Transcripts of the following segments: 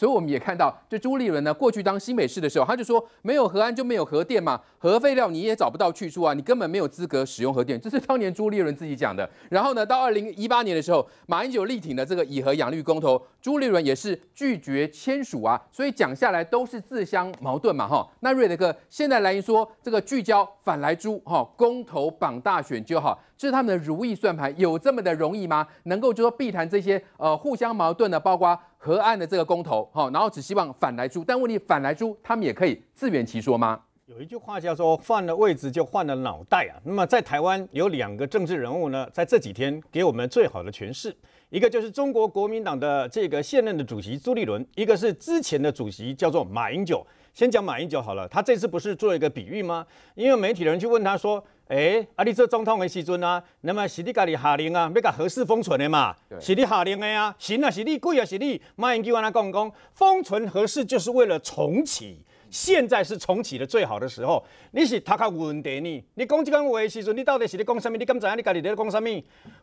所以我们也看到，就朱立伦呢，过去当新美市的时候，他就说没有核安就没有核电嘛，核废料你也找不到去处啊，你根本没有资格使用核电，这是当年朱立伦自己讲的。然后呢，到二零一八年的时候，马英九力挺的这个以核养绿公投，朱立伦也是拒绝签署啊。所以讲下来都是自相矛盾嘛，哈。那瑞德哥现在来一说这个聚焦反来朱哈，公投绑大选就好，这是他们的如意算盘，有这么的容易吗？能够就说避谈这些呃互相矛盾的，包括。河岸的这个公投，哈，然后只希望反来租，但问题反来租，他们也可以自圆其说吗？有一句话叫做“换了位置就换了脑袋”啊。那么在台湾有两个政治人物呢，在这几天给我们最好的诠释，一个就是中国国民党的这个现任的主席朱立伦，一个是之前的主席叫做马英九。先讲马英九好了，他这次不是做一个比喻吗？因为媒体人去问他说。诶，啊！你做总统的时阵啊，那么是你家里下令啊，要甲何氏封存的嘛？是你下令的啊，神也是你，鬼也是你，卖用九安尼讲讲，封存何氏就是为了重启。现在是重启的最好的时候。你是他卡有问题你攻击跟维系说，你到底是在攻什么？你刚才你家里在攻什么？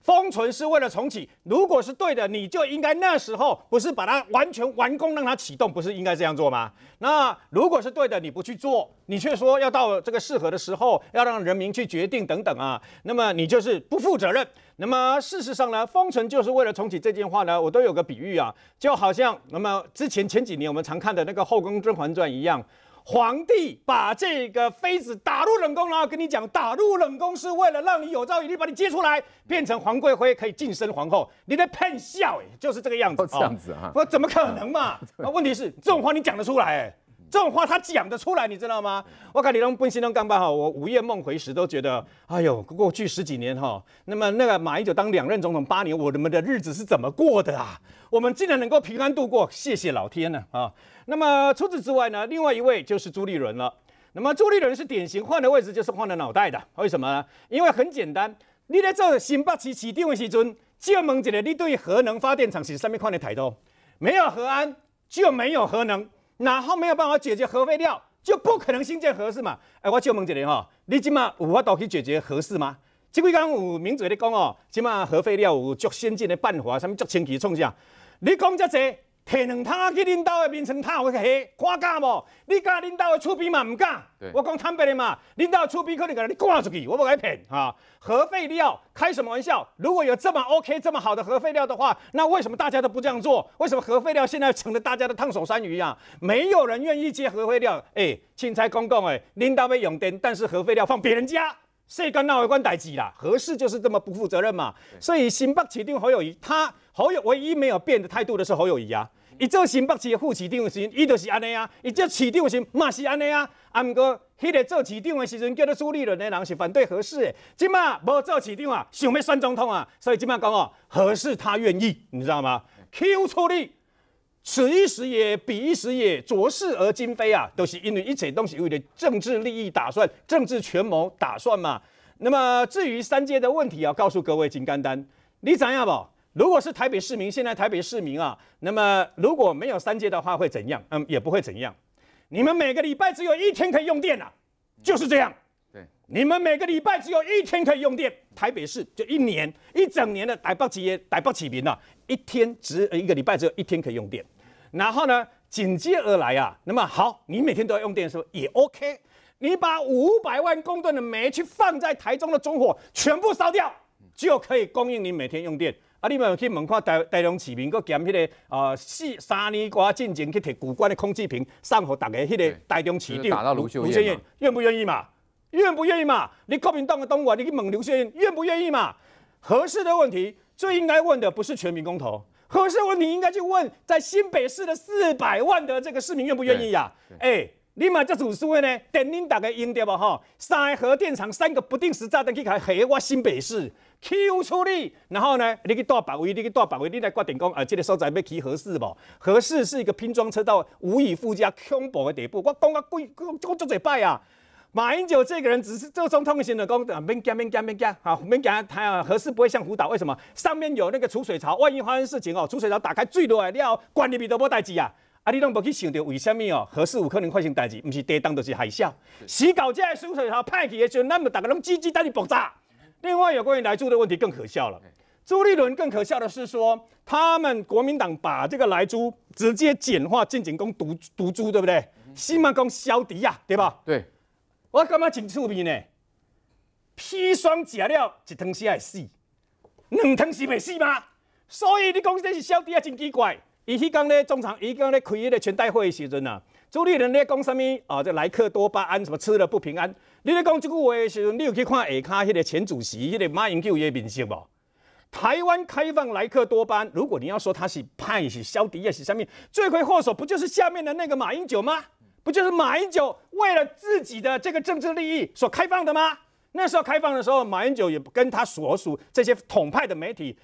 封存是为了重启。如果是对的，你就应该那时候不是把它完全完工，让它启动，不是应该这样做吗？那如果是对的，你不去做，你却说要到这个适合的时候，要让人民去决定等等啊，那么你就是不负责任。那么事实上呢，封存就是为了重启。这件话呢，我都有个比喻啊，就好像那么之前前几年我们常看的那个《后宫甄嬛传》一样。皇帝把这个妃子打入冷宫，然后跟你讲，打入冷宫是为了让你有朝一日把你接出来，变成皇贵妃，可以晋升皇后。你在喷笑，哎，就是这个样子，这样子啊？我怎么可能嘛？那问题是，这种话你讲得出来，哎？这种话他讲得出来，你知道吗？我看李荣、彭新荣刚办哈，我午夜梦回时都觉得，哎呦，过去十几年哈，那么那个马英九当两任总统八年，我们的日子是怎么过的啊？我们竟然能够平安度过，谢谢老天呢啊！那么除此之外呢，另外一位就是朱立伦了。那么朱立伦是典型换的位置就是换了脑袋的，为什么呢？因为很简单，你在做新八七七电位时阵，就猛者呢，你对核能发电厂是上面看得太多，没有核安就没有核能。然后没有办法解决核废料，就不可能兴建核适嘛。哎，我就问一个吼，你即马有法度去解决核适吗？即几间有名嘴咧讲哦，即马核废料有足先进的办法，什物足清气创啥？你讲这侪？提两桶啊去领导的面层塔去下，敢无？你敢领导的厝边嘛唔敢？我讲坦白的嘛，领导的厝边可能甲你赶出去，我无甲你骗啊。核废料开什么玩笑？如果有这么 OK 这么好的核废料的话，那为什么大家都不这样做？为什么核废料现在成了大家的烫手山芋啊？没有人愿意接核废料，哎，侵拆公公哎，领导被用电，但是核废料放别人家。世间跟有位关代志啦？何适就是这么不负责任嘛。所以新北市长侯友谊，他侯友唯一没有变的态度的是侯友谊啊。伊做新北市的副市长时，伊就是安尼啊。伊做市长时嘛是安尼啊。啊，毋过迄个做市长的时阵，叫做朱立伦的人是反对何适的。即嘛无做市长啊，想欲选总统啊。所以即嘛讲哦，何适他愿意，你知道吗？Q 出力。此一时也，彼一时也，昨是而今非啊，都是因为一切东西为了政治利益打算、政治权谋打算嘛。那么至于三阶的问题啊，告诉各位金刚丹，你怎样吧？如果是台北市民，现在台北市民啊，那么如果没有三阶的话，会怎样？嗯，也不会怎样。你们每个礼拜只有一天可以用电啊，就是这样。你们每个礼拜只有一天可以用电，台北市就一年一整年的逮不起也逮不起民啊，一天只一个礼拜只有一天可以用电。然后呢？紧接而来啊，那么好，你每天都要用电的时候也 OK。你把五百万公吨的煤去放在台中的中火，全部烧掉，就可以供应你每天用电。啊，你们去问看台台中市民，佮兼迄个啊，四三年瓜进前去提古关的空气瓶，送互大家迄个台中市调。刘卢秀燕愿不愿意嘛？愿不愿意嘛？你国民党的东莞，你去问刘秀燕愿不愿意嘛？合适的问题，最应该问的不是全民公投。合适问题应该去问在新北市的四百万的这个市民愿不愿意呀？哎，你嘛这主事官呢，等您打开音对吧哈，三核电厂三个不定时炸弹去开黑我新北市，Q 出力，然后呢，你去带百位，你去带百位，你来决定讲啊，这个所在要起合适不？合适是一个拼装车道，无以复加恐怖的地步，我讲个贵，我做嘴摆啊。马英九这个人只是周中通行的工，没加没加没加啊，没加他何事不会像胡岛？为什么上面有那个储水槽？万一发生事情哦，储水槽打开坠落，然后关里面都没代志啊！啊，你拢不去想到为什么哦？何事有可能发生代志？不是地动就是海啸。洗搞这个储水槽派去的时候，那么大个，能叽叽带你爆炸。另外有关于来猪的问题更可笑了。朱立伦更可笑的是说，他们国民党把这个来猪直接简化进景公毒毒猪，对不对？西门公消敌呀，对吧？对。我感觉真趣味呢，砒霜食了一汤匙会死，两汤匙未死吗？所以你讲这是小弟啊，真奇怪。伊迄天咧中场伊前咧开迄个全代会的时阵啊，朱立伦咧讲什物啊？这莱克多巴胺什么吃了不平安？你咧讲即句话的时候，你有去看下骹迄个前主席迄个马英九伊的面色无？台湾开放莱克多巴胺，如果你要说他是派是烧地啊，是啥物，罪魁祸首不就是下面的那个马英九吗？不就是马英九为了自己的这个政治利益所开放的吗？那时候开放的时候，马英九也跟他所属这些统派的媒体，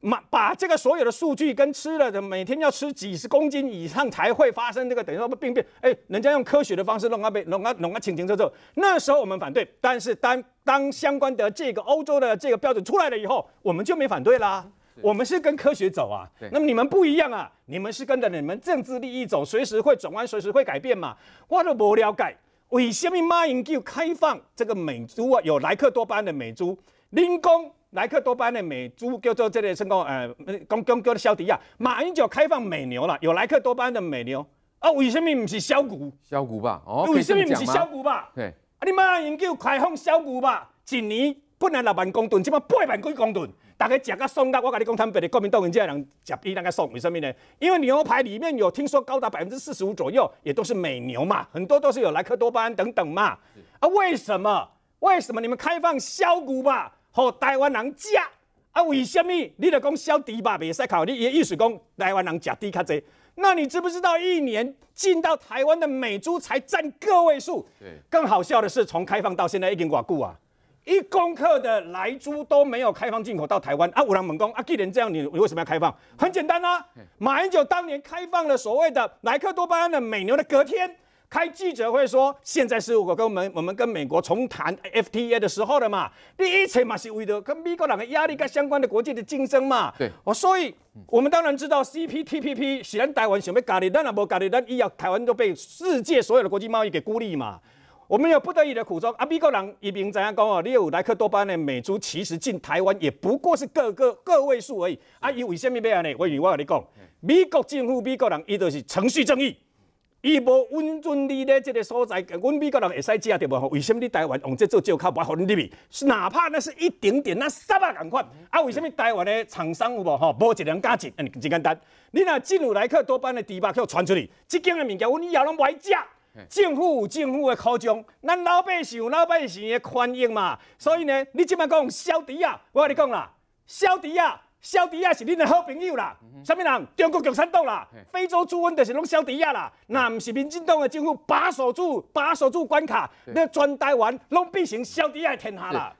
把把这个所有的数据跟吃了的每天要吃几十公斤以上才会发生这个等于说病变，哎，人家用科学的方式弄啊弄啊弄啊清清楚楚。那时候我们反对，但是当当相关的这个欧洲的这个标准出来了以后，我们就没反对啦。我们是跟科学走啊，那么你们不一样啊，你们是跟着你们政治利益走，随时会转弯，随时会改变嘛。我都不了解，为什么马英九开放这个美猪啊？有莱克多巴胺的美猪，人工莱克多巴胺的美猪叫做这个称作呃，公公叫的肖迪亚。马英九开放美牛了，有莱克多巴胺的美牛啊？为什么不是小股？小股吧？哦，为什么不是小股吧？对，啊，你马英九开放小股吧？一年。本来六万公吨，即麽八万几公吨，大家吃啊送到，我跟你讲，坦白的，国民党人这人吃比那家送，为什么呢？因为牛排里面有听说高达百分之四十五左右，也都是美牛嘛，很多都是有莱克多巴胺等等嘛。啊，为什么？为什么你们开放销骨吧？哦，台湾人嫁啊？为什么？你得讲销低吧，未使虑，你意思讲，台湾人吃低较济。那你知不知道，一年进到台湾的美猪才占个位数？更好笑的是，从开放到现在已经寡顾啊。一公克的莱猪都没有开放进口到台湾啊，五郎猛攻啊，既然这样，你你为什么要开放？很简单啊，马英九当年开放了所谓的莱克多巴胺的美牛的隔天开记者会说，现在是我跟我们我们跟美国重谈 FTA 的时候了嘛。第一次嘛是为了跟美国两个压力跟相关的国际的竞争嘛。对，哦，所以我们当然知道 CPTPP 使台湾想要加入，但那不加入，但一要台湾就被世界所有的国际贸易给孤立嘛。我们有不得已的苦衷。啊，美国人移民怎样讲哦？你有莱克多巴胺美株其实进台湾也不过是个个个位数而已。啊，伊为什么要安呢？我、我、我跟你讲，美国政府美国人伊都是程序正义，伊无尊准你咧这个所在。阮美国人会使食得无？为什么你台湾用这做借口买你利币？哪怕那是一点点那三百港块。啊，为什么台湾的厂商有无吼？无一人加价？嗯，真简单。你若进入莱克多巴胺的猪肉，克传出去，即间的物件，阮以后拢爱食。政府有政府的苦衷，咱老百姓有老百姓的宽容嘛。所以呢，你即摆讲小弟啊，我跟你讲啦，小弟啊，小弟啊是恁的好朋友啦。啥物人？中国共产党啦，非洲猪瘟就是拢小弟啊啦。那毋是民进党的政府把守住、把守住关卡，那全台湾拢变成肖迪的天下啦。